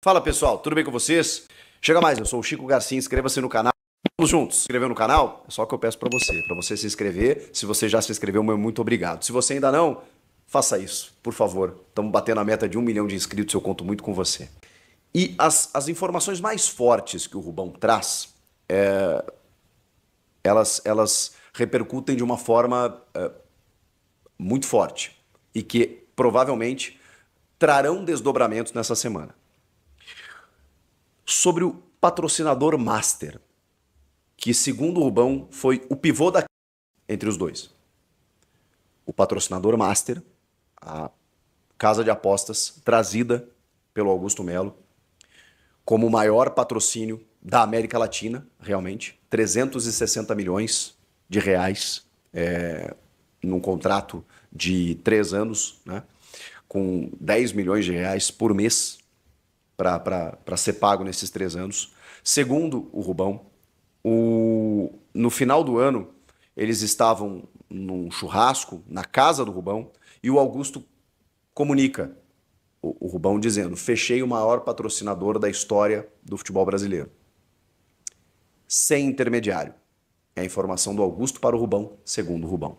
Fala pessoal, tudo bem com vocês? Chega mais, eu sou o Chico Garcia, inscreva-se no canal. Vamos juntos. Inscreveu no canal? É só que eu peço para você, para você se inscrever. Se você já se inscreveu, meu muito obrigado. Se você ainda não, faça isso, por favor. Estamos batendo a meta de um milhão de inscritos, eu conto muito com você. E as, as informações mais fortes que o Rubão traz, é, elas, elas repercutem de uma forma é, muito forte e que provavelmente trarão desdobramentos nessa semana sobre o patrocinador master, que segundo o Rubão foi o pivô da entre os dois. O patrocinador master, a casa de apostas trazida pelo Augusto Melo como o maior patrocínio da América Latina, realmente, 360 milhões de reais é, num contrato de três anos, né, com 10 milhões de reais por mês para ser pago nesses três anos. Segundo o Rubão, o, no final do ano, eles estavam num churrasco na casa do Rubão e o Augusto comunica o, o Rubão dizendo: Fechei o maior patrocinador da história do futebol brasileiro. Sem intermediário. É a informação do Augusto para o Rubão, segundo o Rubão.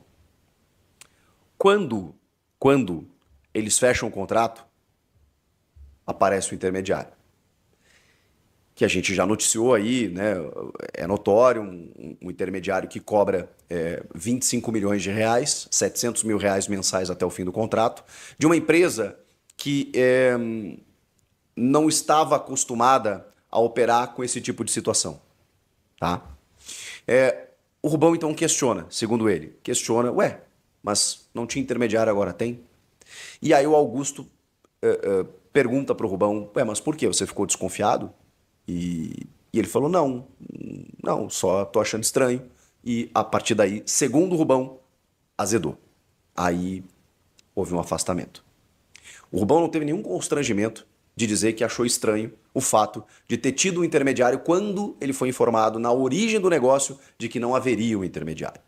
Quando, quando eles fecham o contrato, aparece o intermediário. Que a gente já noticiou aí, né? é notório, um, um intermediário que cobra é, 25 milhões de reais, 700 mil reais mensais até o fim do contrato, de uma empresa que é, não estava acostumada a operar com esse tipo de situação. Tá? É, o Rubão então questiona, segundo ele, questiona, ué, mas não tinha intermediário agora tem? E aí o Augusto é, é, pergunta para o Rubão, é, mas por que você ficou desconfiado? E, e ele falou, não, não, só tô achando estranho. E a partir daí, segundo o Rubão, azedou. Aí houve um afastamento. O Rubão não teve nenhum constrangimento de dizer que achou estranho o fato de ter tido um intermediário quando ele foi informado na origem do negócio de que não haveria um intermediário.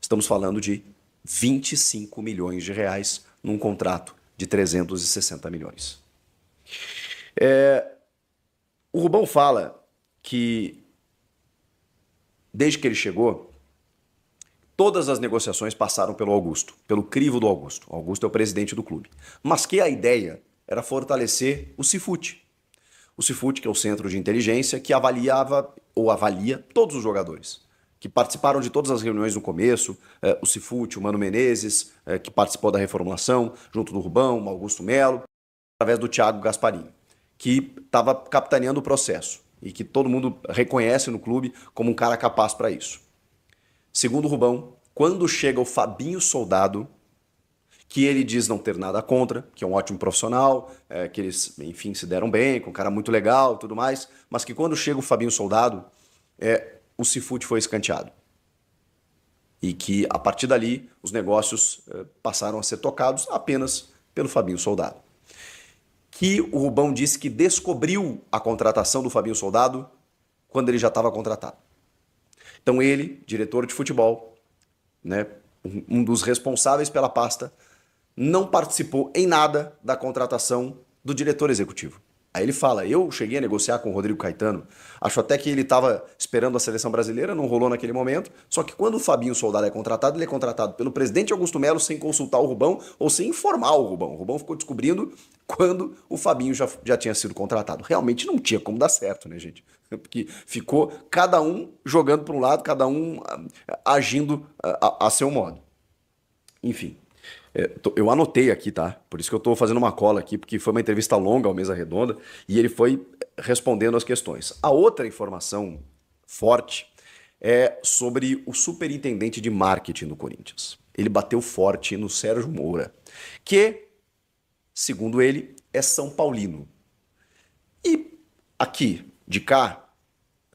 Estamos falando de 25 milhões de reais num contrato de 360 milhões. É, o Rubão fala que, desde que ele chegou, todas as negociações passaram pelo Augusto, pelo crivo do Augusto. O Augusto é o presidente do clube. Mas que a ideia era fortalecer o Cifute. O Cifute, que é o centro de inteligência que avaliava ou avalia todos os jogadores que participaram de todas as reuniões no começo, é, o Cifute, o Mano Menezes, é, que participou da reformulação, junto do Rubão, o Augusto Melo, através do Tiago Gasparini, que estava capitaneando o processo e que todo mundo reconhece no clube como um cara capaz para isso. Segundo o Rubão, quando chega o Fabinho Soldado, que ele diz não ter nada contra, que é um ótimo profissional, é, que eles, enfim, se deram bem, com um cara muito legal e tudo mais, mas que quando chega o Fabinho Soldado, é, o Cifut foi escanteado. E que, a partir dali, os negócios eh, passaram a ser tocados apenas pelo Fabinho Soldado. Que o Rubão disse que descobriu a contratação do Fabinho Soldado quando ele já estava contratado. Então ele, diretor de futebol, né, um dos responsáveis pela pasta, não participou em nada da contratação do diretor executivo. Aí ele fala: Eu cheguei a negociar com o Rodrigo Caetano. Acho até que ele estava esperando a seleção brasileira, não rolou naquele momento. Só que quando o Fabinho Soldado é contratado, ele é contratado pelo presidente Augusto Melo sem consultar o Rubão ou sem informar o Rubão. O Rubão ficou descobrindo quando o Fabinho já, já tinha sido contratado. Realmente não tinha como dar certo, né, gente? Porque ficou cada um jogando para um lado, cada um ah, agindo a, ah, a, a seu modo. Enfim. É, eu anotei aqui, tá? Por isso que eu estou fazendo uma cola aqui, porque foi uma entrevista longa ao Mesa Redonda e ele foi eh, respondendo as questões. A outra informação forte é sobre o superintendente de marketing do Corinthians. Ele bateu forte no Sérgio Moura, que, segundo ele, é São Paulino. E aqui, de cá,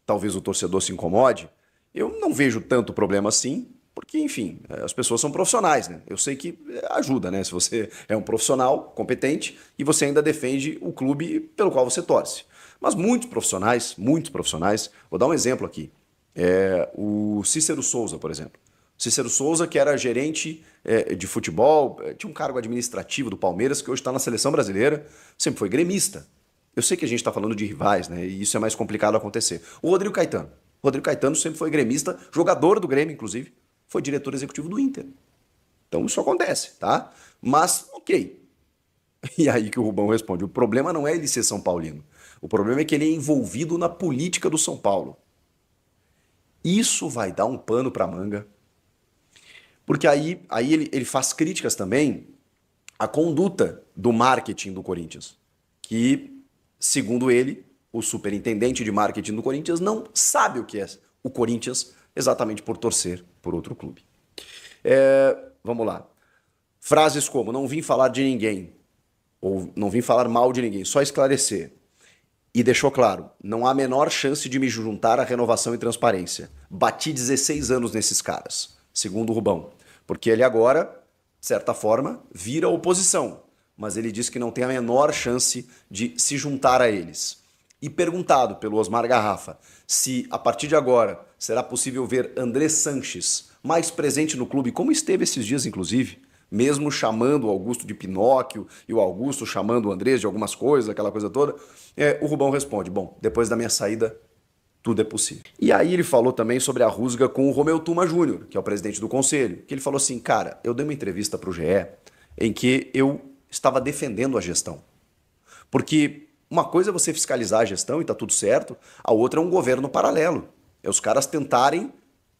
talvez o torcedor se incomode, eu não vejo tanto problema assim, porque, enfim, eh, as pessoas são profissionais, né? Eu sei que eh, ajuda, né? Se você é um profissional competente e você ainda defende o clube pelo qual você torce. Mas muitos profissionais, muitos profissionais, vou dar um exemplo aqui. É, o Cícero Souza, por exemplo. Cícero Souza, que era gerente de futebol, tinha um cargo administrativo do Palmeiras, que hoje está na seleção brasileira, sempre foi gremista. Eu sei que a gente está falando de rivais, né? E isso é mais complicado acontecer. O Rodrigo Caetano. O Rodrigo Caetano sempre foi gremista, jogador do Grêmio, inclusive foi diretor executivo do Inter. Então isso acontece, tá? Mas, ok. E aí que o Rubão responde: o problema não é ele ser São Paulino. O problema é que ele é envolvido na política do São Paulo. Isso vai dar um pano pra manga. Porque aí, aí ele, ele faz críticas também à conduta do marketing do Corinthians. Que, segundo ele, o superintendente de marketing do Corinthians não sabe o que é o Corinthians exatamente por torcer por outro clube. É, vamos lá. Frases como: não vim falar de ninguém, ou não vim falar mal de ninguém, só esclarecer. E deixou claro: não há a menor chance de me juntar à renovação e transparência. Bati 16 anos nesses caras, segundo o Rubão. Porque ele agora, de certa forma, vira oposição. Mas ele diz que não tem a menor chance de se juntar a eles. E perguntado pelo Osmar Garrafa se, a partir de agora, será possível ver André Sanches mais presente no clube, como esteve esses dias, inclusive, mesmo chamando o Augusto de Pinóquio e o Augusto chamando o André de algumas coisas, aquela coisa toda, é, o Rubão responde: Bom, depois da minha saída, tudo é possível. E aí ele falou também sobre a rusga com o Romeu Tuma Júnior, que é o presidente do conselho, que ele falou assim: Cara, eu dei uma entrevista para o GE em que eu estava defendendo a gestão. Porque uma coisa é você fiscalizar a gestão e tá tudo certo, a outra é um governo paralelo. É os caras tentarem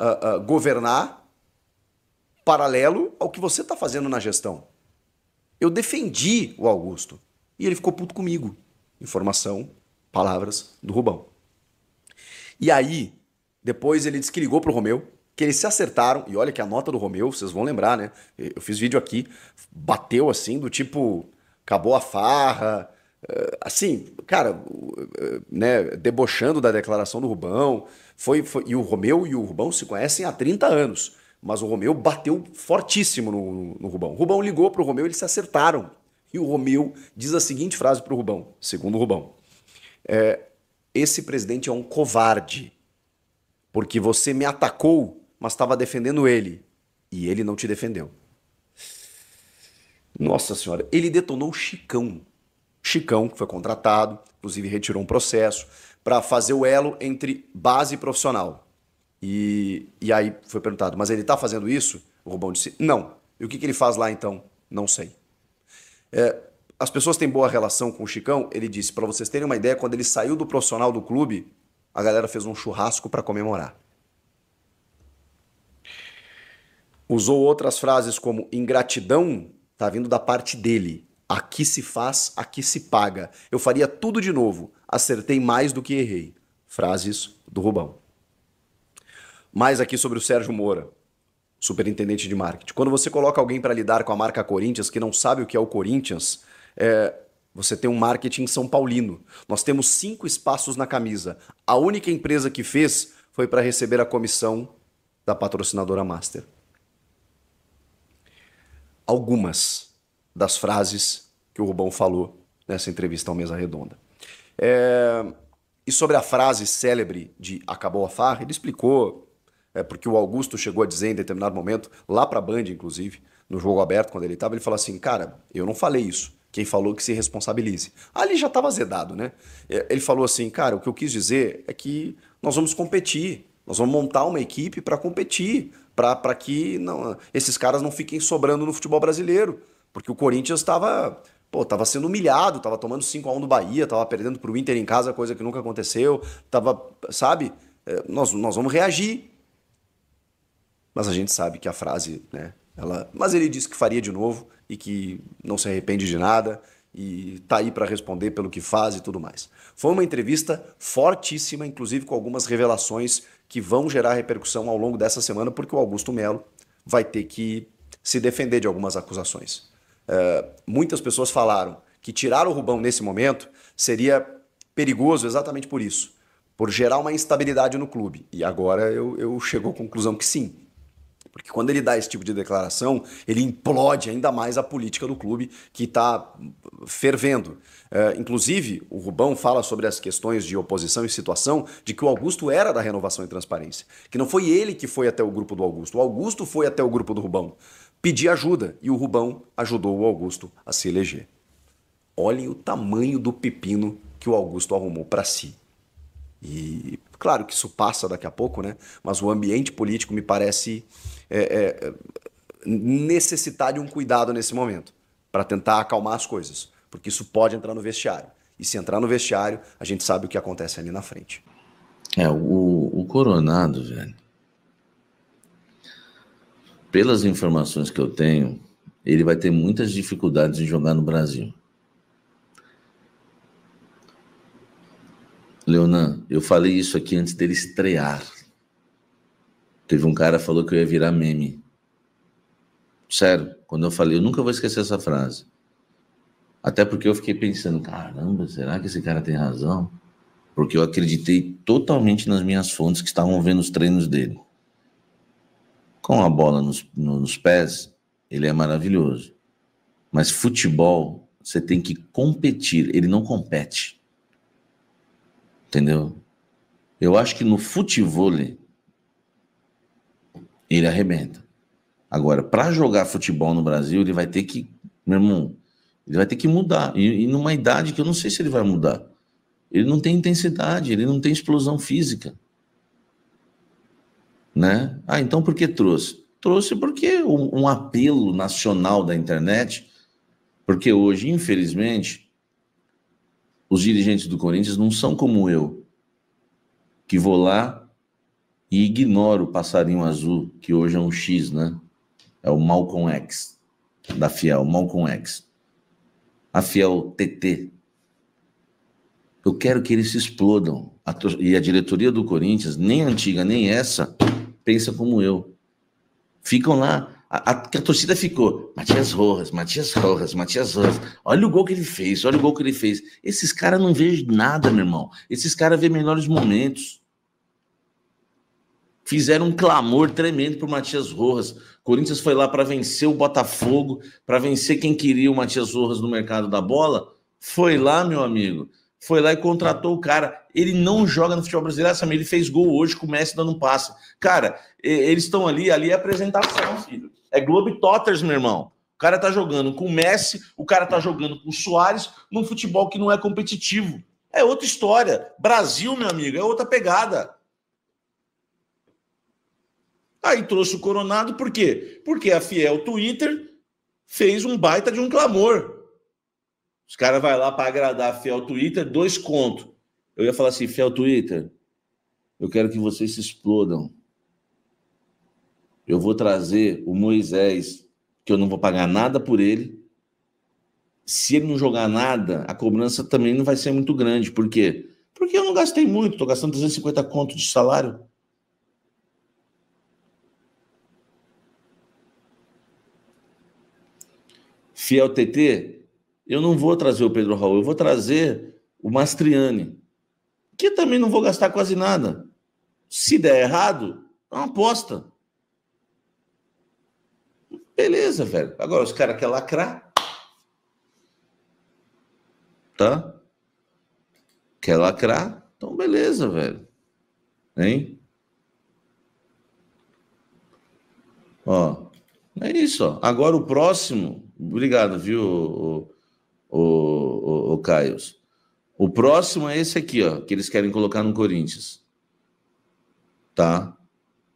uh, uh, governar paralelo ao que você está fazendo na gestão. Eu defendi o Augusto e ele ficou puto comigo. Informação, palavras do Rubão. E aí, depois ele disse que ligou pro Romeu, que eles se acertaram, e olha que a nota do Romeu, vocês vão lembrar, né? Eu fiz vídeo aqui, bateu assim, do tipo, acabou a farra, eh, assim, cara, eh, né, debochando da declaração do Rubão. Foi, foi, e o Romeu e o Rubão se conhecem há 30 anos, mas o Romeu bateu fortíssimo no, no, Rubão. O Rubão ligou para o Romeu, eles se acertaram. E o Romeu diz a seguinte frase para o Rubão, segundo o Rubão: é, Esse presidente é um covarde, porque você me atacou, mas estava defendendo ele, e ele não te defendeu. Nossa senhora, ele detonou o Chicão Chicão, que foi contratado, inclusive retirou um processo, para fazer o elo entre base e profissional. E, e aí foi perguntado, mas ele está fazendo isso? O Rubão disse, não. E o que, que ele faz lá então? Não sei. É, as pessoas têm boa relação com o Chicão, ele disse, para vocês terem uma ideia, quando ele saiu do profissional do clube, a galera fez um churrasco para comemorar. Usou outras frases como ingratidão, tá vindo da parte dele. Aqui se faz, aqui se paga. Eu faria tudo de novo. Acertei mais do que errei. Frases do Rubão. Mais aqui sobre o Sérgio Moura, superintendente de marketing. Quando você coloca alguém para lidar com a marca Corinthians que não sabe o que é o Corinthians, é, você tem um marketing São Paulino. Nós temos cinco espaços na camisa. A única empresa que fez foi para receber a comissão da patrocinadora Master. Algumas das frases que o Rubão falou nessa entrevista ao Mesa Redonda. É... E sobre a frase célebre de acabou a farra, ele explicou, é, porque o Augusto chegou a dizer em determinado momento, lá para a Band, inclusive, no jogo aberto, quando ele estava, ele falou assim: cara, eu não falei isso. Quem falou que se responsabilize. Ali já estava zedado, né? É, ele falou assim: cara, o que eu quis dizer é que nós vamos competir, nós vamos montar uma equipe para competir, para que não, esses caras não fiquem sobrando no futebol brasileiro. Porque o Corinthians estava pô, tava sendo humilhado, tava tomando 5 a 1 do Bahia, tava perdendo pro Inter em casa, coisa que nunca aconteceu, tava, sabe? É, nós, nós vamos reagir. Mas a gente sabe que a frase, né, ela, mas ele disse que faria de novo e que não se arrepende de nada e tá aí para responder pelo que faz e tudo mais. Foi uma entrevista fortíssima, inclusive com algumas revelações que vão gerar repercussão ao longo dessa semana, porque o Augusto Melo vai ter que se defender de algumas acusações. Eh, muitas pessoas falaram que tirar o Rubão nesse momento seria perigoso exatamente por isso, por gerar uma instabilidade no clube. E agora eu, eu chego à conclusão que sim. Porque quando ele dá esse tipo de declaração, ele implode ainda mais a política do clube que está fervendo. Eh, inclusive, o Rubão fala sobre as questões de oposição e situação de que o Augusto era da renovação e transparência. Que não foi ele que foi até o grupo do Augusto, o Augusto foi até o grupo do Rubão pedir ajuda e o Rubão ajudou o Augusto a se eleger. Olhem o tamanho do pepino que o Augusto arrumou para si. E claro que isso passa daqui a pouco, né? Mas o ambiente político me parece é, é, necessitar de um cuidado nesse momento para tentar acalmar as coisas, porque isso pode entrar no vestiário. E se entrar no vestiário, a gente sabe o que acontece ali na frente. É, o, o Coronado, velho, pelas informações que eu tenho, ele vai ter muitas dificuldades em jogar no Brasil. Leonan, eu falei isso aqui antes dele estrear. Teve um cara que falou que eu ia virar meme. Sério, quando eu falei, eu nunca vou esquecer essa frase. Até porque eu fiquei pensando, caramba, será que esse cara tem razão? Porque eu acreditei totalmente nas minhas fontes que estavam vendo os treinos dele. Com a bola nos, nos pés, ele é maravilhoso. Mas futebol, você tem que competir. Ele não compete. Entendeu? Eu acho que no futebol ele arrebenta. Agora, para jogar futebol no Brasil, ele vai ter que, meu irmão, ele vai ter que mudar. E, e numa idade que eu não sei se ele vai mudar. Ele não tem intensidade, ele não tem explosão física. Né? Ah, então por que trouxe? Trouxe porque um, apelo nacional da internet, porque hoje, infelizmente, os dirigentes do Corinthians não são como eu, que vou lá e ignoro o passarinho azul, que hoje é um X, né? É o Malcolm X, da Fiel, Malcolm X. A Fiel TT. Eu quero que eles se explodam. E a diretoria do Corinthians, nem antiga nem essa, pensa como eu. Ficam lá. A, a, a torcida ficou. Matias Rojas, Matias Rojas, Matias Rojas. Olha o gol que ele fez, olha o gol que ele fez. Esses caras não veem nada, meu irmão. Esses caras veem melhores momentos. Fizeram um clamor tremendo por Matias Rojas. Corinthians foi lá para vencer o Botafogo, para vencer quem queria o Matias Rojas no mercado da bola. Foi lá, meu amigo foi lá e contratou o cara. Ele não joga no futebol brasileiro. Essa ele fez gol hoje com o Messi dando um passe. Cara, eles estão ali, ali é apresentação, filho. É Globe Totters, meu irmão. O cara tá jogando com o Messi, o cara tá jogando com o Soares, num futebol que não é competitivo. É outra história. Brasil, meu amigo, é outra pegada. Aí trouxe o Coronado, por quê? Porque a Fiel Twitter fez um baita de um clamor. Os caras vão lá para agradar fiel Twitter, dois contos. Eu ia falar assim, fiel Twitter, eu quero que vocês se explodam. Eu vou trazer o Moisés, que eu não vou pagar nada por ele. Se ele não jogar nada, a cobrança também não vai ser muito grande. Por quê? Porque eu não gastei muito, estou gastando 250 contos de salário. Fiel TT, eu não vou trazer o Pedro Raul, eu vou trazer o Mastriani, que também não vou gastar quase nada. Se der errado, é uma aposta. Beleza, velho. Agora os caras querem lacrar. Tá? Quer lacrar? Então, beleza, velho. Hein? Ó, é isso. Ó. Agora o próximo. Obrigado, viu, o, o, o Caio. O próximo é esse aqui, ó, que eles querem colocar no Corinthians. Tá?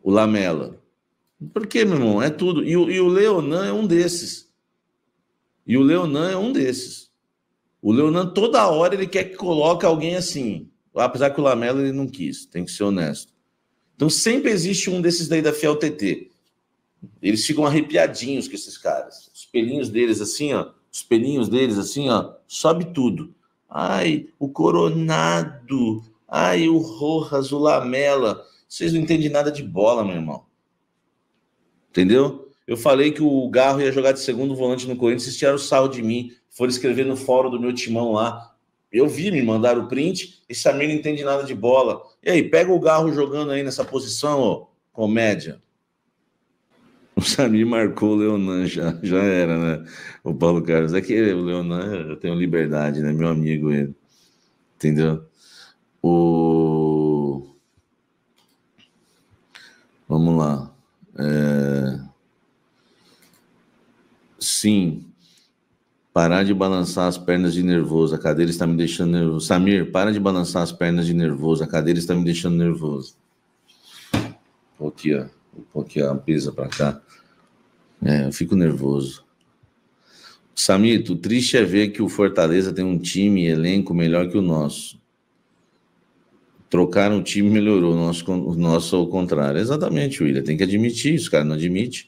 O Lamela. Por quê, meu irmão? É tudo. E, e o Leonan é um desses. E o Leonan é um desses. O Leonan, toda hora, ele quer que coloque alguém assim. Apesar que o Lamela ele não quis, tem que ser honesto. Então sempre existe um desses daí da Fiel TT. Eles ficam arrepiadinhos com esses caras. Os pelinhos deles, assim, ó os pelinhos deles assim, ó, sobe tudo. Ai, o Coronado, ai, o Rojas, o Lamela. Vocês não entendem nada de bola, meu irmão. Entendeu? Eu falei que o Garro ia jogar de segundo volante no Corinthians, vocês tiraram o sarro de mim, foram escrever no fórum do meu timão lá. Eu vi, me mandaram o print, esse Samir não entende nada de bola. E aí, pega o Garro jogando aí nessa posição, ó, comédia. O Samir marcou o Leonan, já, já era, né? O Paulo Carlos. É que o Leonan, eu tenho liberdade, né? Meu amigo ele. Entendeu? O... Vamos lá. É... Sim. Parar de balançar as pernas de nervoso. A cadeira está me deixando nervoso. Samir, para de balançar as pernas de nervoso. A cadeira está me deixando nervoso. Aqui, ó um pouquinho a Ampisa para cá. É, eu fico nervoso. Samito, triste é ver que o Fortaleza tem um time e elenco melhor que o nosso. Trocaram o time melhorou, o nosso, o nosso ao contrário. Exatamente, William, tem que admitir, os caras não admitem.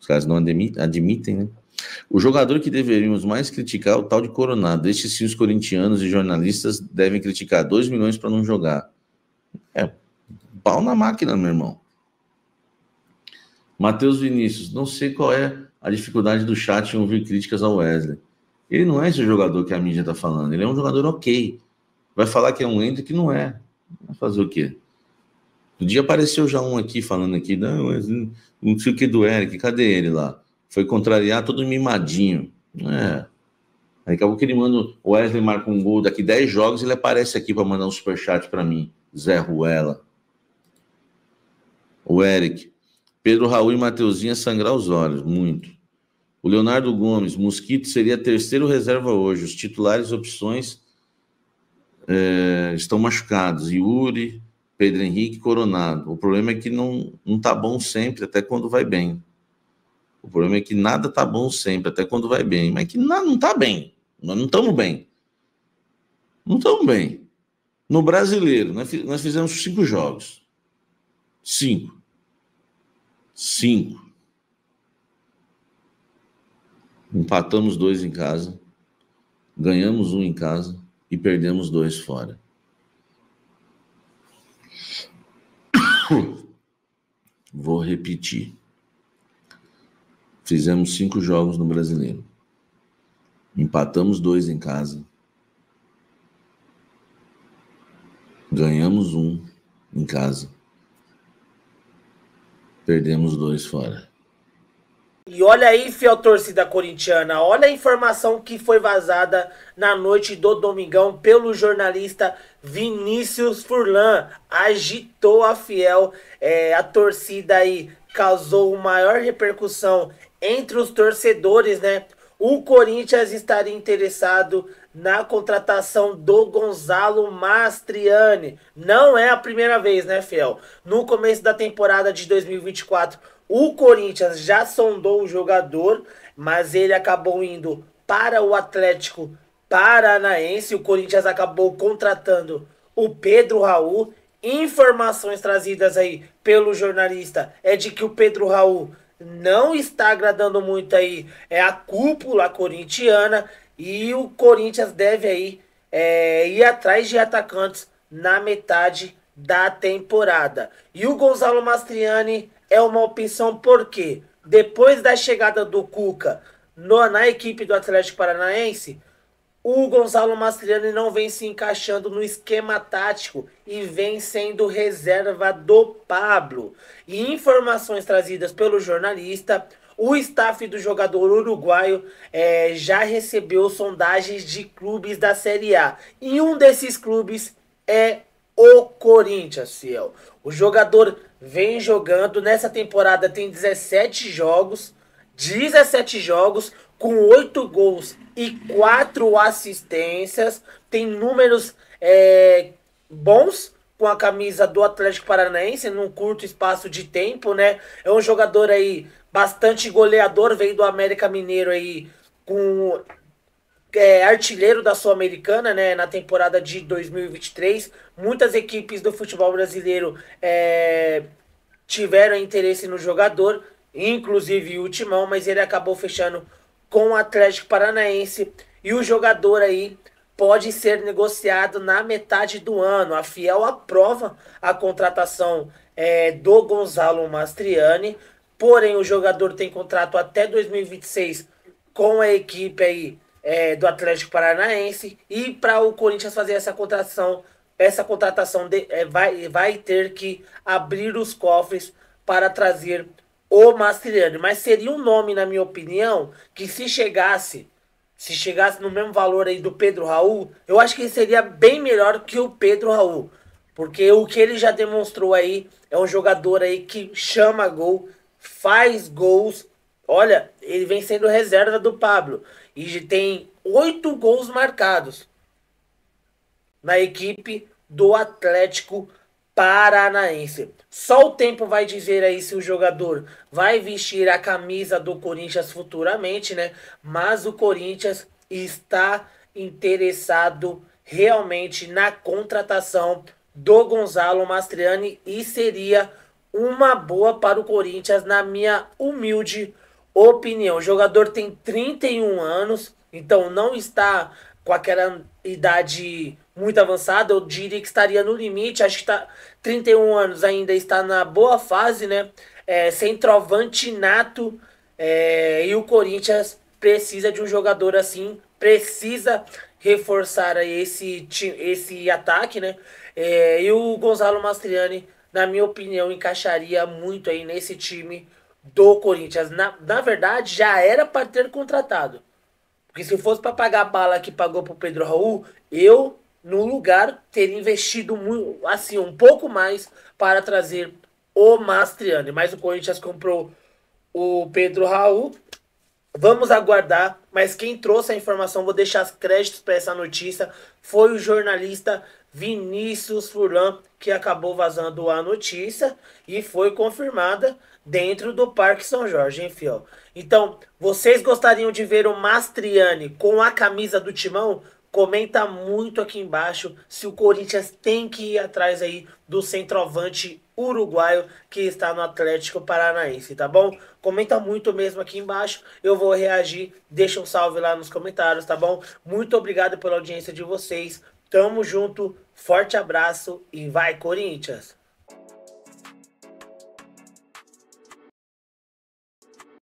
Os caras não admitem, admitem, né? O jogador que deveríamos mais criticar é o tal de Coronado. Estes sim, os corintianos e jornalistas devem criticar 2 milhões para não jogar. É, pau na máquina, meu irmão. Matheus Vinícius, não sei qual é a dificuldade do chat em ouvir críticas ao Wesley. Ele não é esse jogador que a mídia está falando, ele é um jogador ok. Vai falar que é um entre que não é. Vai fazer o quê? Um dia apareceu já um aqui falando aqui, não, não sei o que do Eric, cadê ele lá? Foi contrariar todo mimadinho. É. Aí acabou que ele manda, o Wesley marca um gol, daqui 10 jogos ele aparece aqui para mandar um superchat para mim, Zé Ruela. O Eric, Pedro Raul e Mateuzinha sangrar os olhos, muito. O Leonardo Gomes, Mosquito seria terceiro reserva hoje. Os titulares opções é, estão machucados. Yuri, Pedro Henrique, Coronado. O problema é que não, não tá bom sempre, até quando vai bem. O problema é que nada tá bom sempre, até quando vai bem. Mas que nada, não tá bem. Nós não estamos bem. Não estamos bem. No brasileiro, nós fizemos cinco jogos. Cinco. Cinco. Empatamos dois em casa, ganhamos um em casa e perdemos dois fora. Vou repetir. Fizemos cinco jogos no brasileiro. Empatamos dois em casa. Ganhamos um em casa Perdemos dois fora. E olha aí, fiel torcida corintiana, olha a informação que foi vazada na noite do domingão pelo jornalista Vinícius Furlan. Agitou a fiel, é, a torcida aí causou maior repercussão entre os torcedores, né? O Corinthians estaria interessado na contratação do Gonzalo Mastriani. Não é a primeira vez, né, Fiel? No começo da temporada de 2024, o Corinthians já sondou o jogador, mas ele acabou indo para o Atlético Paranaense. O Corinthians acabou contratando o Pedro Raul. Informações trazidas aí pelo jornalista é de que o Pedro Raul não está agradando muito aí é a cúpula corintiana e o Corinthians deve aí é, ir atrás de atacantes na metade da temporada. E o Gonzalo Mastriani é uma opção porque depois da chegada do Cuca no, na equipe do Atlético Paranaense, o Gonzalo Mastriani não vem se encaixando no esquema tático e vem sendo reserva do Pablo. E informações trazidas pelo jornalista, o staff do jogador uruguaio é, já recebeu sondagens de clubes da Série A. E um desses clubes é o Corinthians, Ciel. O jogador vem jogando, nessa temporada tem 17 jogos, 17 jogos, com 8 gols e 4 assistências, tem números é, bons com a camisa do Atlético Paranaense num curto espaço de tempo, né? É um jogador aí bastante goleador, veio do América Mineiro aí com é, artilheiro da Sul-Americana né, na temporada de 2023. Muitas equipes do futebol brasileiro é, tiveram interesse no jogador, inclusive o Timão, mas ele acabou fechando com o Atlético Paranaense e o jogador aí pode ser negociado na metade do ano. A Fiel aprova a contratação é, do Gonzalo Mastriani, Porém, o jogador tem contrato até 2026 com a equipe aí é, do Atlético Paranaense. E para o Corinthians fazer essa contratação, essa contratação de, é, vai, vai ter que abrir os cofres para trazer o Mastriani. Mas seria um nome, na minha opinião, que se chegasse, se chegasse no mesmo valor aí do Pedro Raul, eu acho que seria bem melhor que o Pedro Raul. Porque o que ele já demonstrou aí é um jogador aí que chama gol, faz gols. Olha, ele vem sendo reserva do Pablo e tem oito gols marcados na equipe do Atlético Paranaense. Só o tempo vai dizer aí se o jogador vai vestir a camisa do Corinthians futuramente, né? Mas o Corinthians está interessado realmente na contratação do Gonzalo Mastriani e seria uma boa para o Corinthians, na minha humilde opinião. O jogador tem 31 anos, então não está com aquela idade muito avançada. Eu diria que estaria no limite. Acho que tá 31 anos ainda está na boa fase, né? É, centroavante nato. É, e o Corinthians precisa de um jogador assim, precisa reforçar esse, esse ataque, né? É, e o Gonzalo Mastriani na minha opinião, encaixaria muito aí nesse time do Corinthians. Na, na verdade, já era para ter contratado. Porque se fosse para pagar a bala que pagou pro Pedro Raul, eu, no lugar, teria investido muito, assim, um pouco mais para trazer o Mastriani. Mas o Corinthians comprou o Pedro Raul. Vamos aguardar, mas quem trouxe a informação, vou deixar os créditos para essa notícia, foi o jornalista Vinícius Furlan, que acabou vazando a notícia e foi confirmada dentro do Parque São Jorge, enfim. Então, vocês gostariam de ver o Mastriani com a camisa do Timão? Comenta muito aqui embaixo se o Corinthians tem que ir atrás aí do centroavante uruguaio que está no Atlético Paranaense, tá bom? Comenta muito mesmo aqui embaixo, eu vou reagir. Deixa um salve lá nos comentários, tá bom? Muito obrigado pela audiência de vocês. Tamo junto, forte abraço e vai Corinthians!